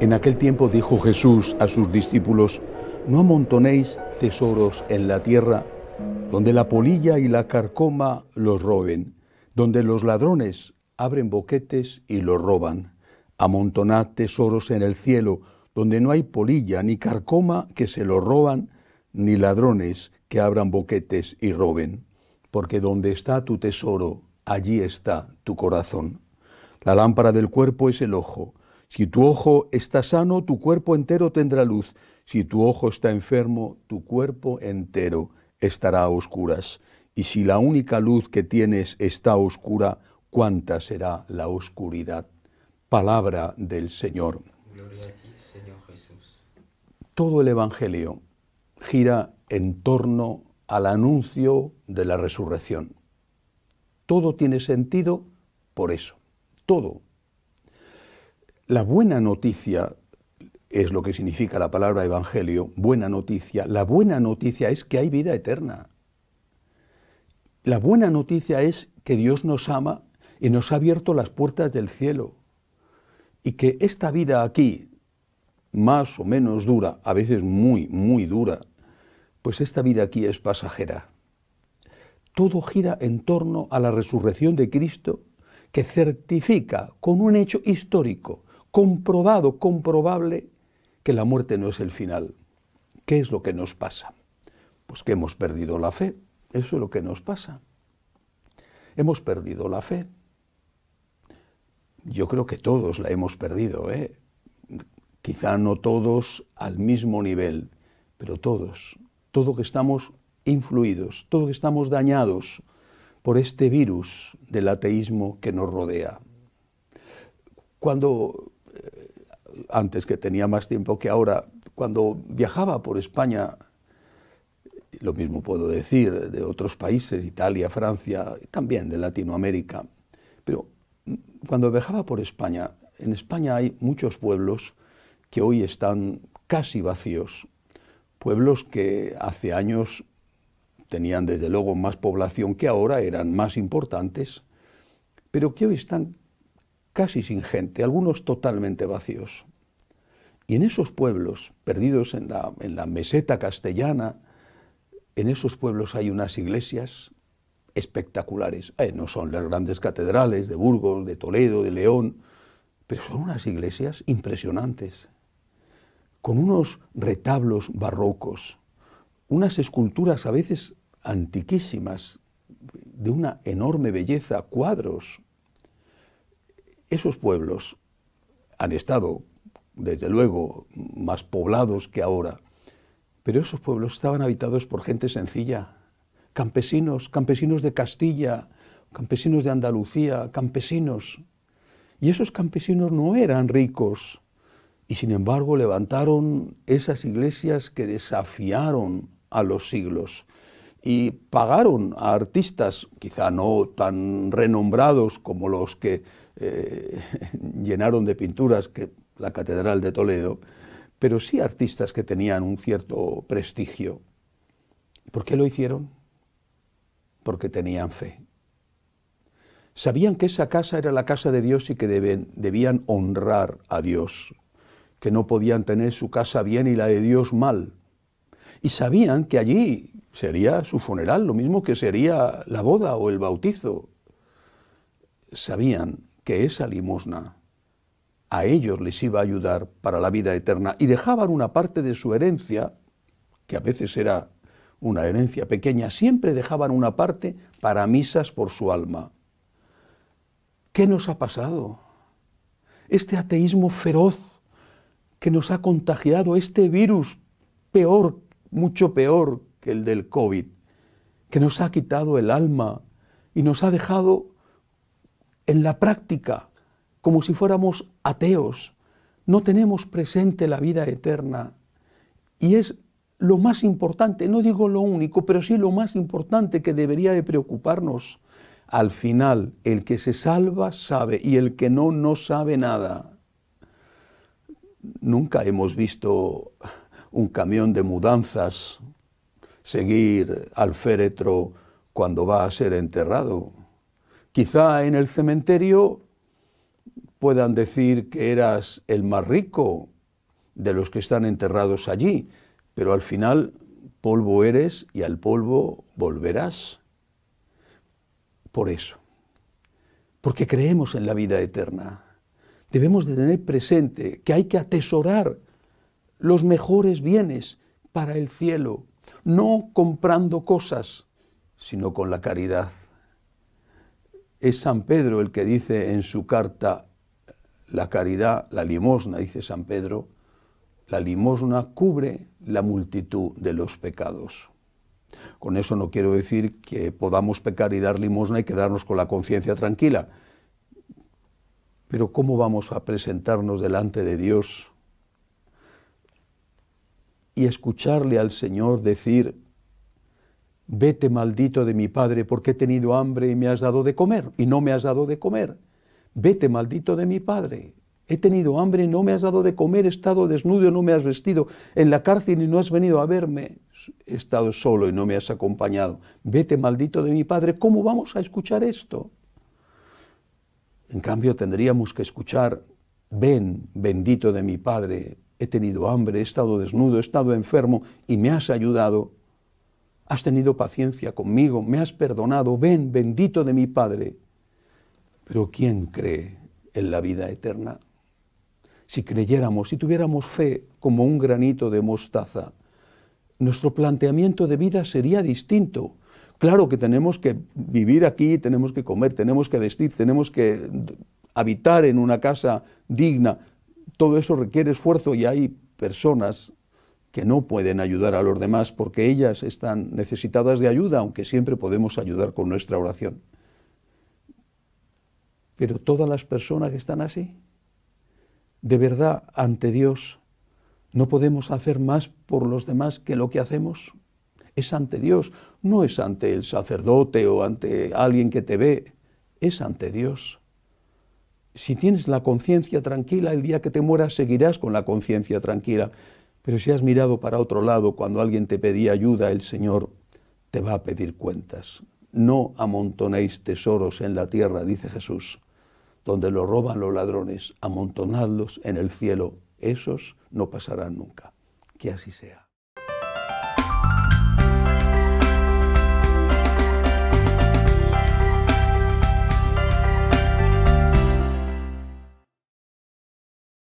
En aquel tiempo dijo Jesús a sus discípulos, no amontonéis tesoros en la tierra, donde la polilla y la carcoma los roben, donde los ladrones abren boquetes y los roban. Amontonad tesoros en el cielo, donde no hay polilla ni carcoma que se los roban, ni ladrones que abran boquetes y roben, porque donde está tu tesoro, allí está tu corazón. La lámpara del cuerpo es el ojo. Si tu ojo está sano, tu cuerpo entero tendrá luz. Si tu ojo está enfermo, tu cuerpo entero estará a oscuras. Y si la única luz que tienes está oscura, ¿cuánta será la oscuridad? Palabra del Señor. Gloria a ti, Señor Jesús. Todo el Evangelio gira en torno al anuncio de la resurrección. Todo tiene sentido por eso, todo. La buena noticia es lo que significa la palabra evangelio, buena noticia. La buena noticia es que hay vida eterna. La buena noticia es que Dios nos ama y nos ha abierto las puertas del cielo. Y que esta vida aquí, más o menos dura, a veces muy, muy dura, pues esta vida aquí es pasajera. Todo gira en torno a la resurrección de Cristo que certifica con un hecho histórico, comprobado, comprobable, que la muerte no es el final. ¿Qué es lo que nos pasa? Pues que hemos perdido la fe. Eso es lo que nos pasa. Hemos perdido la fe. Yo creo que todos la hemos perdido, ¿eh? quizá no todos al mismo nivel, pero todos todo que estamos influidos, todo que estamos dañados por este virus del ateísmo que nos rodea. Cuando, eh, antes que tenía más tiempo que ahora, cuando viajaba por España, lo mismo puedo decir de otros países, Italia, Francia, también de Latinoamérica, pero cuando viajaba por España, en España hay muchos pueblos que hoy están casi vacíos Pueblos que hace años tenían desde luego más población que ahora, eran más importantes, pero que hoy están casi sin gente, algunos totalmente vacíos. Y en esos pueblos, perdidos en la, meseta castellana, en esos pueblos hay unas iglesias espectaculares. Eh, no son las grandes catedrales de Burgos, de Toledo, de León, pero son unas iglesias impresionantes con unos retablos barrocos, unas esculturas a veces antiquísimas, de una enorme belleza, cuadros. Esos pueblos han estado, desde luego, más poblados que ahora, pero esos pueblos estaban habitados por gente sencilla, campesinos, campesinos de Castilla, campesinos de Andalucía, campesinos. Y esos campesinos no eran ricos, y sin embargo levantaron esas iglesias que desafiaron a los siglos y pagaron a artistas, quizá no tan renombrados como los que eh, llenaron de pinturas que la Catedral de Toledo, pero sí artistas que tenían un cierto prestigio. ¿Por qué lo hicieron? Porque tenían fe. Sabían que esa casa era la casa de Dios y que debían honrar a Dios que no podían tener su casa bien y la de Dios mal. Y sabían que allí sería su funeral, lo mismo que sería la boda o el bautizo. Sabían que esa limosna a ellos les iba a ayudar para la vida eterna y dejaban una parte de su herencia, que a veces era una herencia pequeña, siempre dejaban una parte para misas por su alma. ¿Qué nos ha pasado? Este ateísmo feroz que nos ha contagiado este virus peor, mucho peor que el del COVID, que nos ha quitado el alma y nos ha dejado en la práctica como si fuéramos ateos. No tenemos presente la vida eterna y es lo más importante, no digo lo único, pero sí lo más importante que debería de preocuparnos. Al final, el que se salva sabe y el que no, no sabe nada nunca hemos visto un camión de mudanzas seguir al féretro cuando va a ser enterrado. Quizá en el cementerio puedan decir que eras el más rico de los que están enterrados allí, pero al final polvo eres y al polvo volverás. Por eso, porque creemos en la vida eterna debemos de tener presente que hay que atesorar los mejores bienes para el cielo, no comprando cosas, sino con la caridad. Es San Pedro el que dice en su carta, la caridad, la limosna, dice San Pedro, la limosna cubre la multitud de los pecados. Con eso no quiero decir que podamos pecar y dar limosna y quedarnos con la conciencia tranquila, pero ¿cómo vamos a presentarnos delante de Dios y escucharle al Señor decir, vete maldito de mi Padre porque he tenido hambre y me has dado de comer y no me has dado de comer? Vete maldito de mi Padre. He tenido hambre y no me has dado de comer, he estado desnudo y no me has vestido, en la cárcel y no has venido a verme, he estado solo y no me has acompañado. Vete maldito de mi Padre, ¿cómo vamos a escuchar esto? En cambio, tendríamos que escuchar, ven, bendito de mi Padre, he tenido hambre, he estado desnudo, he estado enfermo y me has ayudado, has tenido paciencia conmigo, me has perdonado, ven, bendito de mi Padre. Pero ¿quién cree en la vida eterna? Si creyéramos, si tuviéramos fe como un granito de mostaza, nuestro planteamiento de vida sería distinto Claro que tenemos que vivir aquí, tenemos que comer, tenemos que vestir, tenemos que habitar en una casa digna. Todo eso requiere esfuerzo y hay personas que no pueden ayudar a los demás porque ellas están necesitadas de ayuda, aunque siempre podemos ayudar con nuestra oración. Pero todas las personas que están así, de verdad, ante Dios, no podemos hacer más por los demás que lo que hacemos es ante Dios, no es ante el sacerdote o ante alguien que te ve, es ante Dios. Si tienes la conciencia tranquila, el día que te mueras seguirás con la conciencia tranquila. Pero si has mirado para otro lado cuando alguien te pedía ayuda, el Señor te va a pedir cuentas. No amontonéis tesoros en la tierra, dice Jesús, donde los roban los ladrones, amontonadlos en el cielo. Esos no pasarán nunca. Que así sea.